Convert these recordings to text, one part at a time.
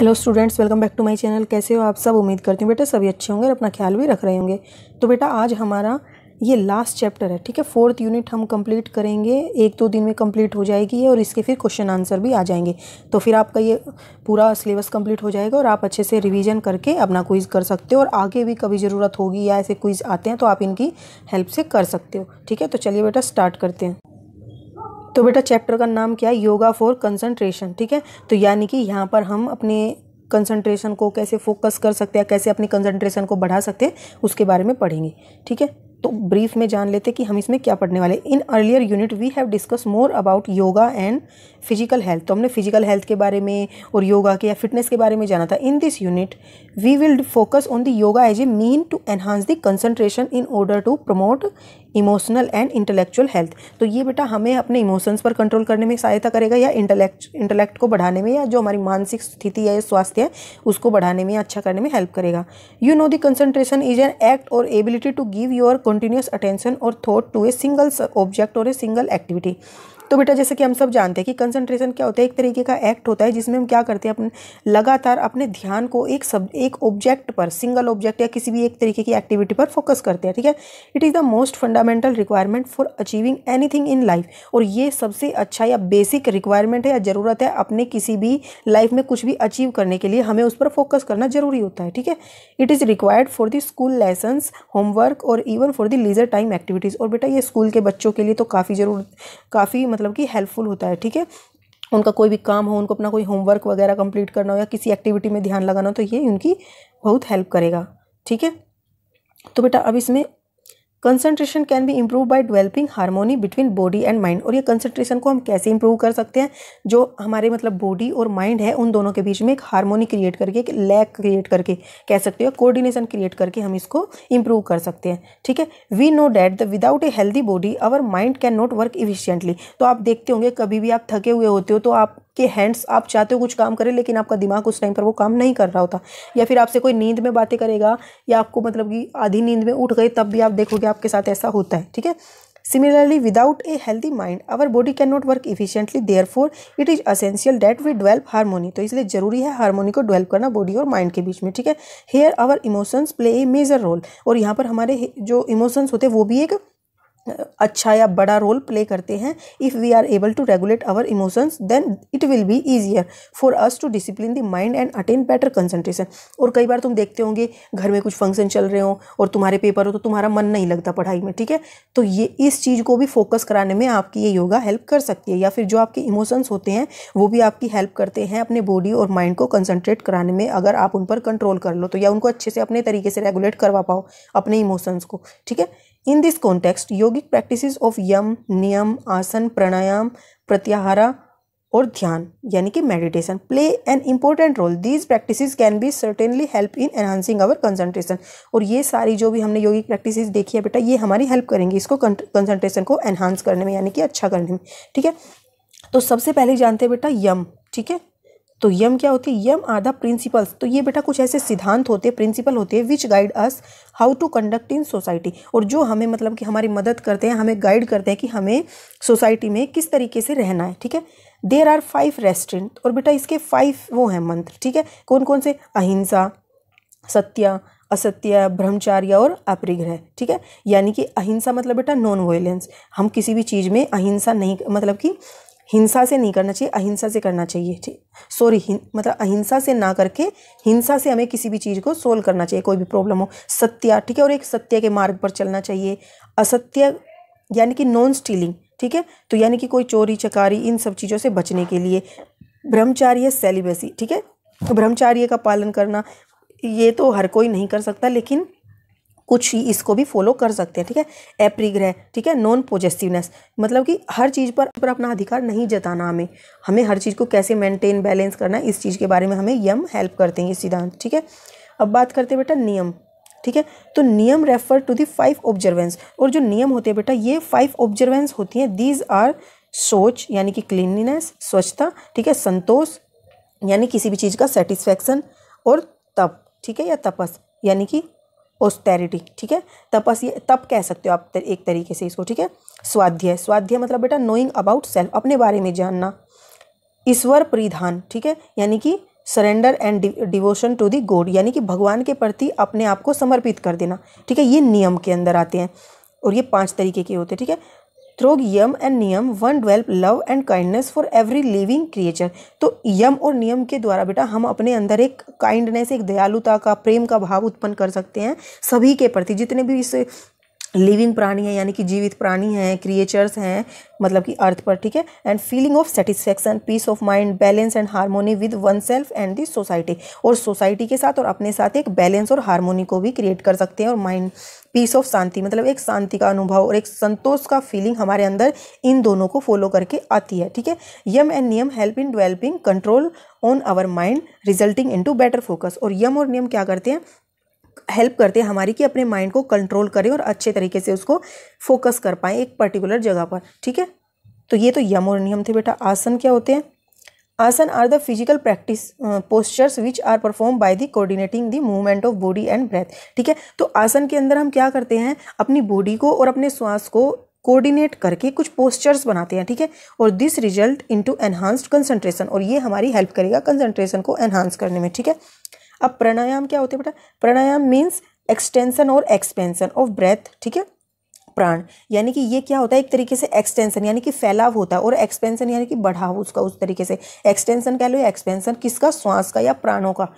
Hello students welcome back to my channel कैसे हो आप सब उम्मीद करती हूँ बेटा सभी अच्छे होंगे और अपना ख्याल भी रख रहे होंगे तो बेटा आज हमारा ये लास्ट चैप्टर है ठीक है फोर्थ यूनिट हम कंप्लीट करेंगे एक दो दिन में कंप्लीट हो जाएगी और इसके फिर क्वेश्चन आंसर भी आ जाएंगे तो फिर आपका ये पूरा सिलेबस कंप्लीट हो जाएगा और आप अच्छे से रिवीजन करके अपना क्विज़ कर सकते हो और आगे भी कभी ज़रूरत होगी या ऐसे क्विज़ आते हैं तो आप इनकी हेल्प से कर सकते हो ठीक है तो चलिए बेटा स्टार्ट करते हैं तो बेटा चैप्टर का नाम क्या है योगा फॉर कंसंट्रेशन ठीक है तो यानी कि यहाँ पर हम अपने कंसंट्रेशन को कैसे फोकस कर सकते हैं कैसे अपनी कंसंट्रेशन को बढ़ा सकते हैं उसके बारे में पढ़ेंगे ठीक है तो ब्रीफ में जान लेते कि हम इसमें क्या पढ़ने वाले in earlier unit we have discuss more about yoga and physical health तो हमने फिजिकल हेल्थ के बारे में और योगा के या फिटनेस के बारे में जाना था in this unit we will focus on the yoga as a mean to enhance the concentration in order to promote emotional and intellectual health तो ये बेटा हमें अपने इमोशंस पर कंट्रोल करने में सहायता करेगा या इंटेलेक्ट इंटेलेक्ट को बढ़ाने में या जो हमारी मानसिक स्थिति या स्वास्थ्य है उसको बढ़ाने में या अच्छा करने में हेल्प करेगा you know the concentration is an act और ability to give your continuous attention और thought to a single object और ए सिंगल एक्टिविटी तो बेटा जैसे कि हम सब जानते हैं कि कंसंट्रेशन क्या होता है एक तरीके का एक्ट होता है जिसमें हम क्या करते हैं अपने लगातार अपने ध्यान को एक सब एक ऑब्जेक्ट पर सिंगल ऑब्जेक्ट या किसी भी एक तरीके की एक्टिविटी पर फोकस करते हैं ठीक है it is the most fundamental requirement for achieving anything in life और ये सबसे अच्छा या बेसिक रिक्वायरमेंट है या ज़रूरत है अपने किसी भी लाइफ में कुछ भी अचीव करने के लिए हमें उस पर फोकस करना जरूरी होता है ठीक है it is required for the school lessons homework और even for the leisure time activities और बेटा ये स्कूल के बच्चों के लिए तो काफ़ी ज़रूर काफ़ी मतलब मतलब कि हेल्पफुल होता है ठीक है उनका कोई भी काम हो उनको अपना कोई होमवर्क वगैरह कंप्लीट करना हो या किसी एक्टिविटी में ध्यान लगाना हो तो ये उनकी बहुत हेल्प करेगा ठीक है तो बेटा अब इसमें concentration can be improve by developing harmony between body and mind और ये कंसंट्रेशन को हम कैसे इम्प्रूव कर सकते हैं जो हमारे मतलब बॉडी और माइंड है उन दोनों के बीच में एक हारमोनी क्रिएट करके एक लैक क्रिएट करके कह सकते हो कोऑर्डिनेशन क्रिएट करके हम इसको इम्प्रूव कर सकते हैं ठीक है we know that the without a healthy body our mind can not work efficiently तो आप देखते होंगे कभी भी आप थके हुए होते हो तो आप कि हैंड्स आप चाहते हो कुछ काम करें लेकिन आपका दिमाग उस टाइम पर वो काम नहीं कर रहा होता या फिर आपसे कोई नींद में बातें करेगा या आपको मतलब कि आधी नींद में उठ गए तब भी आप देखोगे आपके साथ ऐसा होता है ठीक है Similarly, without a healthy mind, our body cannot work efficiently. Therefore, it is essential that we develop harmony. तो इसलिए जरूरी है हारमोनी को डेवलप करना बॉडी और माइंड के बीच में ठीक है here our emotions play a major role और यहाँ पर हमारे जो इमोशंस होते हैं वो भी एक अच्छा या बड़ा रोल प्ले करते हैं if we are able to regulate our emotions then it will be easier for us to discipline the mind and attain better concentration और कई बार तुम देखते होंगे घर में कुछ फंक्शन चल रहे हो और तुम्हारे पेपर हो तो तुम्हारा मन नहीं लगता पढ़ाई में ठीक है तो ये इस चीज़ को भी फोकस कराने में आपकी ये योगा हेल्प कर सकती है या फिर जो आपके इमोशंस होते हैं वो भी आपकी हेल्प करते हैं अपने बॉडी और माइंड को कंसनट्रेट कराने में अगर आप उन पर कंट्रोल कर लो तो या उनको अच्छे से अपने तरीके से रेगुलेट करवा पाओ अपने इमोशंस को ठीक है in this context yogic practices of yama niyama asana pranayama pratyahara और ध्यान यानी कि meditation play an important role these practices can be certainly help in enhancing our concentration और ये सारी जो भी हमने योगिक प्रैक्टिसेस देखी है बेटा ये हमारी हेल्प करेंगी इसको कंसंट्रेशन को एनहांस करने में यानी कि अच्छा करने में ठीक है तो सबसे पहले जानते हैं बेटा यम ठीक है तो यम क्या होती है यम आर द प्रिंसिपल्स तो ये बेटा कुछ ऐसे सिद्धांत होते हैं प्रिंसिपल होते हैं which guide us how to conduct in society और जो हमें मतलब कि हमारी मदद करते हैं हमें गाइड करते हैं कि हमें सोसाइटी में किस तरीके से रहना है ठीक है देर आर फाइव रेस्टेंट और बेटा इसके फाइव वो हैं मंत्र ठीक है कौन कौन से अहिंसा सत्य असत्य ब्रह्मचार्य और अपरिग्रह ठीक है यानी कि अहिंसा मतलब बेटा नॉन वायलेंस हम किसी भी चीज़ में अहिंसा नहीं मतलब कि हिंसा से नहीं करना चाहिए अहिंसा से करना चाहिए ठीक सॉरी मतलब अहिंसा से ना करके हिंसा से हमें किसी भी चीज़ को सोल्व करना चाहिए कोई भी प्रॉब्लम हो सत्य ठीक है और एक सत्य के मार्ग पर चलना चाहिए असत्य यानी कि नॉन स्टीलिंग ठीक है तो यानी कि कोई चोरी चकारी इन सब चीज़ों से बचने के लिए ब्रह्मचार्य सेलिबेसी ठीक है ब्रह्मचार्य का पालन करना ये तो हर कोई नहीं कर सकता लेकिन कुछ ही इसको भी फॉलो कर सकते हैं ठीक है एप्रीग्रह ठीक है नॉन पोजेसिवनेस मतलब कि हर चीज़ पर, पर अपना अधिकार नहीं जताना हमें हमें हर चीज़ को कैसे मेंटेन बैलेंस करना इस चीज़ के बारे में हमें यम हेल्प करते हैं ये सिद्धांत ठीक है अब बात करते हैं बेटा नियम ठीक है तो niyama refer to the five observance और जो नियम होते हैं बेटा ये फाइव ऑब्जर्वेंस होती हैं दीज आर सोच यानी कि क्लीनलीनेस स्वच्छता ठीक है संतोष यानी किसी भी चीज़ का सेटिस्फैक्शन और तप ठीक है या तपस यानी कि ओस्टेरिटी ठीक है बस ये तप कह सकते हो आप एक तरीके से इसको ठीक है स्वाध्याय स्वाध्याय मतलब बेटा नोइंग अबाउट सेल्फ अपने बारे में जानना ईश्वर परिधान ठीक है यानी कि surrender and devotion to the god यानी कि भगवान के प्रति अपने आप को समर्पित कर देना ठीक है ये नियम के अंदर आते हैं और ये पांच तरीके के होते हैं ठीक है through yama and niyama one develop love and kindness for every living creature तो यम और नियम के द्वारा बेटा हम अपने अंदर एक काइंडनेस एक दयालुता का प्रेम का भाव उत्पन्न कर सकते हैं सभी के प्रति जितने भी इस लिविंग प्राणी है यानी कि जीवित प्राणी हैं क्रिएचर्स हैं मतलब कि अर्थ पर ठीक है and feeling of satisfaction peace of mind balance and harmony with one self and the society और सोसाइटी के साथ और अपने साथ एक बैलेंस और हारमोनी को भी क्रिएट कर सकते हैं और माइंड पीस ऑफ शांति मतलब एक शांति का अनुभव और एक संतोष का फीलिंग हमारे अंदर इन दोनों को फॉलो करके आती है ठीक है yam and niyam help in developing control on our mind resulting in to better focus और यम और नियम क्या करते हैं हेल्प करते हैं हमारी कि अपने माइंड को कंट्रोल करें और अच्छे तरीके से उसको फोकस कर पाए एक पर्टिकुलर जगह पर ठीक है तो ये तो यम और नियम थे बेटा आसन क्या होते हैं asana are the physical practice postures which are perform by the coordinating the movement of body and breath ठीक है तो आसन के अंदर हम क्या करते हैं अपनी बॉडी को और अपने श्वास को कोऑर्डिनेट करके कुछ पोस्चर्स बनाते हैं ठीक है और this result into enhanced concentration और ये हमारी हेल्प करेगा कंसंट्रेशन को एनहांस करने में ठीक है अब प्राणायाम क्या होते हैं बेटा प्राणायाम मीन्स एक्सटेंशन और एक्सपेंसन ऑफ ब्रेथ ठीक है प्राण यानी कि ये क्या होता है एक तरीके से एक्सटेंशन यानी कि फैलाव होता है और एक्सपेंशन यानी कि बढ़ाव उसका उस तरीके से एक्सटेंशन कह लो एक्सपेंशन किसका श्वास का या प्राणों का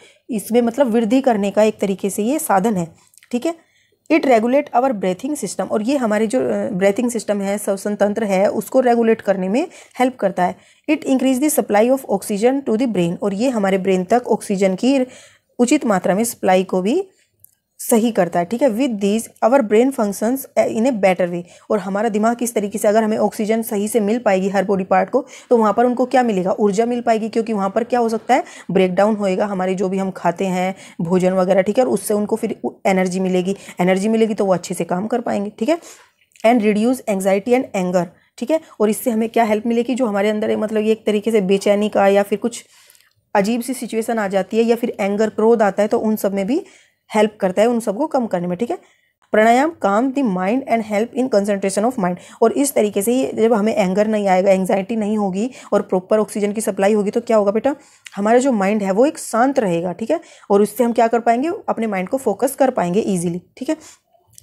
इसमें मतलब वृद्धि करने का एक तरीके से ये साधन है ठीक है it regulate our breathing system और ये हमारे जो ब्रेथिंग सिस्टम है श्वसन तंत्र है उसको रेगुलेट करने में हेल्प करता है it increase the supply of oxygen to the brain और ये हमारे ब्रेन तक ऑक्सीजन की उचित मात्रा में सप्लाई को भी सही करता है ठीक है with these our brain functions in a better way और हमारा दिमाग किस तरीके से अगर हमें ऑक्सीजन सही से मिल पाएगी हर बॉडी पार्ट को तो वहाँ पर उनको क्या मिलेगा ऊर्जा मिल पाएगी क्योंकि वहाँ पर क्या हो सकता है ब्रेकडाउन होएगा हमारे जो भी हम खाते हैं भोजन वगैरह ठीक है और उससे उनको फिर एनर्जी मिलेगी एनर्जी मिलेगी तो वो अच्छे से काम कर पाएंगे ठीक है and reduce anxiety and anger ठीक है और इससे हमें क्या हेल्प मिलेगी जो हमारे अंदर मतलब ये एक तरीके से बेचैनी का या फिर कुछ अजीब सी सिचुएशन आ जाती है या फिर एंगर क्रोध आता है तो उन सब में भी हेल्प करता है उन सबको कम करने में ठीक है pranayama calm the mind and help in concentration of mind और इस तरीके से ये जब हमें एंगर नहीं आएगा एंग्जाइटी नहीं होगी और प्रॉपर ऑक्सीजन की सप्लाई होगी तो क्या होगा बेटा हमारा जो माइंड है वो एक शांत रहेगा ठीक है और उससे हम क्या कर पाएंगे अपने माइंड को फोकस कर पाएंगे ईजिली ठीक है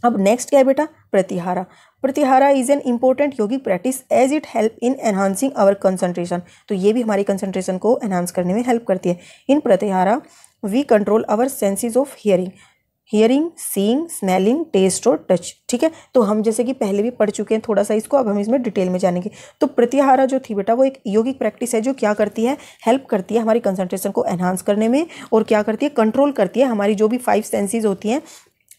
अब नेक्स्ट क्या है बेटा pratyahara pratyahara is an important yogic practice as it help in enhancing our concentration तो ये भी हमारी कंसंट्रेशन को एनहांस करने में हेल्प करती है in pratyahara we control our senses of hearing hearing seeing smelling taste और टच ठीक है तो हम जैसे कि पहले भी पढ़ चुके हैं थोड़ा सा इसको अब हम इसमें डिटेल में जानेंगे तो प्रतिहारा जो थी बेटा वो एक योगिक प्रैक्टिस है जो क्या करती है हेल्प करती है हमारी कंसंट्रेशन को एनहांस करने में और क्या करती है कंट्रोल करती है हमारी जो भी फाइव सेंसेज होती हैं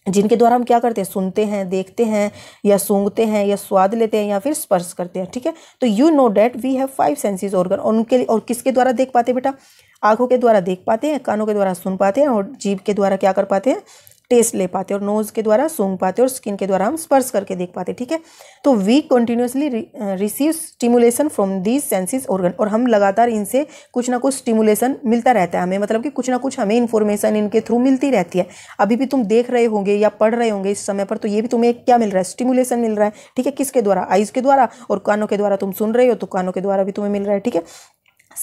जिनके द्वारा हम क्या करते हैं सुनते हैं देखते हैं या सूंघते हैं या स्वाद लेते हैं या फिर स्पर्श करते हैं ठीक है तो you know that we have five senses organ और उनके लिए और किसके द्वारा देख पाते बेटा आंखों के द्वारा देख पाते हैं कानों के द्वारा सुन पाते हैं और जीभ के द्वारा क्या कर पाते हैं टेस्ट ले पाते और नोज़ के द्वारा सूंघ पाते और स्किन के द्वारा हम स्पर्श करके देख पाते ठीक है तो we continuously receive stimulation from these senses organ और हम लगातार इनसे कुछ ना कुछ स्टिमुलेशन मिलता रहता है हमें मतलब कि कुछ ना कुछ हमें इन्फॉर्मेशन इनके थ्रू मिलती रहती है अभी भी तुम देख रहे होंगे या पढ़ रहे होंगे इस समय पर तो ये भी तुम्हें क्या मिल रहा है स्टिमुलेशन मिल रहा है ठीक है किसके द्वारा आइज़ के द्वारा और कानों के द्वारा तुम सुन रहे हो तो कानों के द्वारा भी तुम्हें मिल रहा है ठीक है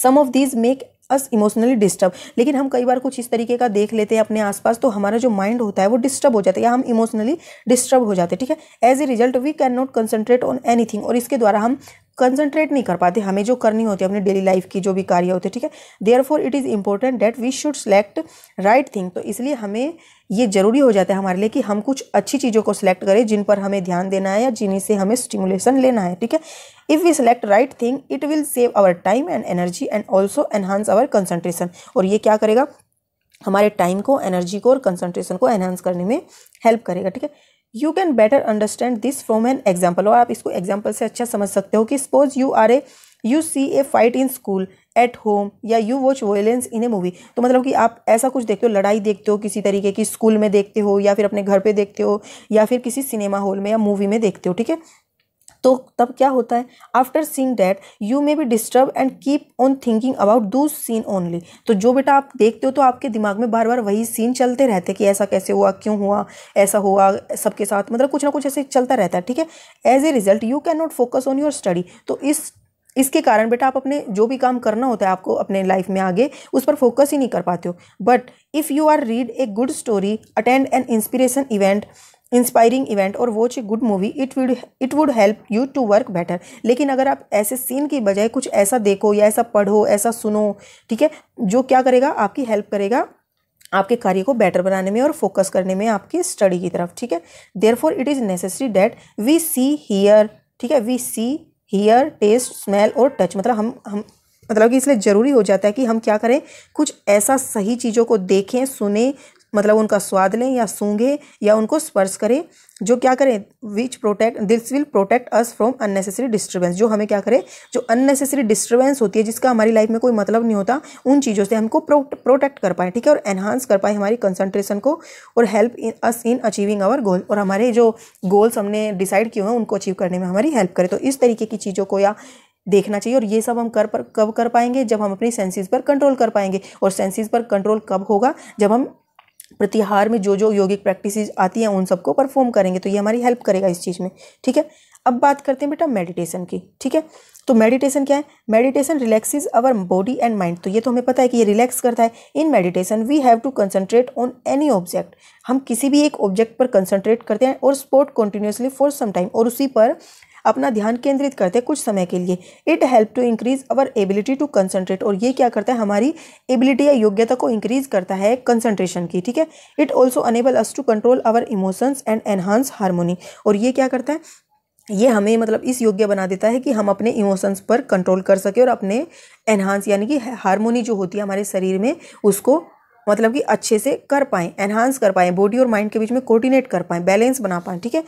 some of these make us emotionally disturb लेकिन हम कई बार कुछ इस तरीके का देख लेते हैं अपने आसपास तो हमारा जो माइंड होता है वो डिस्टर्ब हो जाता है या हम इमोशनली डिस्टर्ब हो जाते हैं ठीक है as a result we can not concentrate on anything और इसके द्वारा हम कंसंट्रेट नहीं कर पाते हमें जो करनी होती है अपनी डेली लाइफ की जो भी कार्य होते हैं ठीक है therefore it is important that we should select right thing तो इसलिए हमें ये ज़रूरी हो जाता है हमारे लिए कि हम कुछ अच्छी चीज़ों को सिलेक्ट करें जिन पर हमें ध्यान देना है या जिन्हें से हमें स्टिमुलेशन लेना है ठीक है if we select right thing it will save our time and energy and also enhance our concentration और ये क्या करेगा हमारे टाइम को एनर्जी को और कंसनट्रेशन को एनहांस करने में हेल्प करेगा ठीक है you can better understand this from an example और आप इसको एग्जाम्पल से अच्छा समझ सकते हो कि suppose you are a you see a fight in school at home या you watch violence in a movie तो मतलब कि आप ऐसा कुछ देखते हो लड़ाई देखते हो किसी तरीके की स्कूल में देखते हो या फिर अपने घर पे देखते हो या फिर किसी सिनेमा हॉल में या मूवी में देखते हो ठीक है तो तब क्या होता है after seen that you may be disturb and keep on thinking about those scene only तो जो बेटा आप देखते हो तो आपके दिमाग में बार बार वही सीन चलते रहते कि ऐसा कैसे हुआ क्यों हुआ ऐसा हुआ सबके साथ मतलब कुछ ना कुछ ऐसे चलता रहता है ठीक है as a result you can not focus on your study तो इस इसके कारण बेटा आप अपने जो भी काम करना होता है आपको अपने लाइफ में आगे उस पर फोकस ही नहीं कर पाते हो but if you are read a good story attend an inspiration event inspiring event और watch a good movie it would it would help you to work better लेकिन अगर आप ऐसे सीन की बजाय कुछ ऐसा देखो या ऐसा पढ़ो ऐसा सुनो ठीक है जो क्या करेगा आपकी हेल्प करेगा आपके कार्य को बेटर बनाने में और फोकस करने में आपकी स्टडी की तरफ ठीक है therefore it is necessary that we see hear ठीक है we see hear taste smell और टच मतलब हम हम मतलब कि इसलिए ज़रूरी हो जाता है कि हम क्या करें कुछ ऐसा सही चीज़ों को देखें सुने मतलब उनका स्वाद लें या सूंघें या उनको स्पर्श करें जो क्या करें which protect this will protect us from unnecessary disturbance जो हमें क्या करें जो अननेसेसरी डिस्टर्बेंस होती है जिसका हमारी लाइफ में कोई मतलब नहीं होता उन चीज़ों से हमको प्रोटेक्ट कर पाए ठीक है और एनहांस कर पाए हमारी कंसनट्रेशन को और help in us in achieving our goal और हमारे जो गोल्स हमने डिसाइड किए हैं उनको अचीव करने में हमारी हेल्प करें तो इस तरीके की चीज़ों को या देखना चाहिए और ये सब हम कर पर कब कर पाएंगे जब हम अपनी सेंसेस पर कंट्रोल कर पाएंगे और सेंसेस पर कंट्रोल कब होगा जब हम प्रतिहार में जो जो योगिक प्रैक्टिस आती हैं उन सबको परफॉर्म करेंगे तो ये हमारी हेल्प करेगा इस चीज़ में ठीक है अब बात करते हैं बेटा मेडिटेशन की ठीक है तो मेडिटेशन क्या है meditation relaxes our body and mind तो ये तो हमें पता है कि ये रिलैक्स करता है in meditation we have to concentrate on any object हम किसी भी एक ऑब्जेक्ट पर कंसंट्रेट करते हैं और sport continuously for some time और उसी पर अपना ध्यान केंद्रित करते हैं कुछ समय के लिए it help to increase our ability to concentrate और ये क्या करता है हमारी एबिलिटी या योग्यता को इंक्रीज करता है कंसनट्रेशन की ठीक है it also enable us to control our emotions and enhance harmony और ये क्या करता है ये हमें मतलब इस योग्य बना देता है कि हम अपने इमोशंस पर कंट्रोल कर सके और अपने एनहांस यानी कि हारमोनी जो होती है हमारे शरीर में उसको मतलब कि अच्छे से कर पाएँ एनहांस कर पाएँ बॉडी और माइंड के बीच में कोऑर्डिनेट कर पाएँ बैलेंस बना पाएँ ठीक है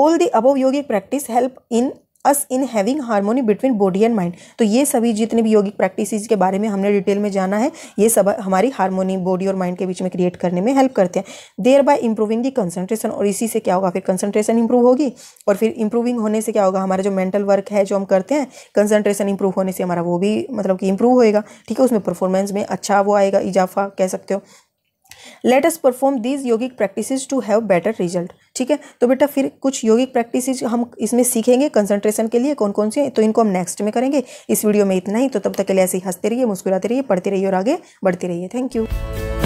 all the above yogic practice help in us in having harmony between body and mind तो ये सभी जितने भी योगिक प्रैक्टिस के बारे में हमने डिटेल में जाना है ये सब हमारी हारमोनी बॉडी और माइंड के बीच में क्रिएट करने में हेल्प करते हैं thereby improving the concentration और इसी से क्या होगा फिर कंसनट्रेशन इंप्रूव होगी और फिर इंप्रूविंग होने से क्या होगा हमारा जो मेंटल वर्क है जो हम करते हैं कंसनट्रेशन इंप्रूव होने से हमारा वो भी मतलब कि इंप्रूव होएगा ठीक है उसमें परफॉर्मेंस में अच्छा वो आएगा इजाफा कह सकते हो let us perform these yogic practice to have better result ठीक है तो बेटा फिर कुछ योगिक प्रैक्टिस हम इसमें सीखेंगे कंसंट्रेशन के लिए कौन कौन से तो इनको हम नेक्स्ट में करेंगे इस वीडियो में इतना ही तो तब तक के लिए ऐसे ही हंसते रहिए मुस्कुराते रहिए पढ़ते रहिए और आगे बढ़ते रहिए थैंक यू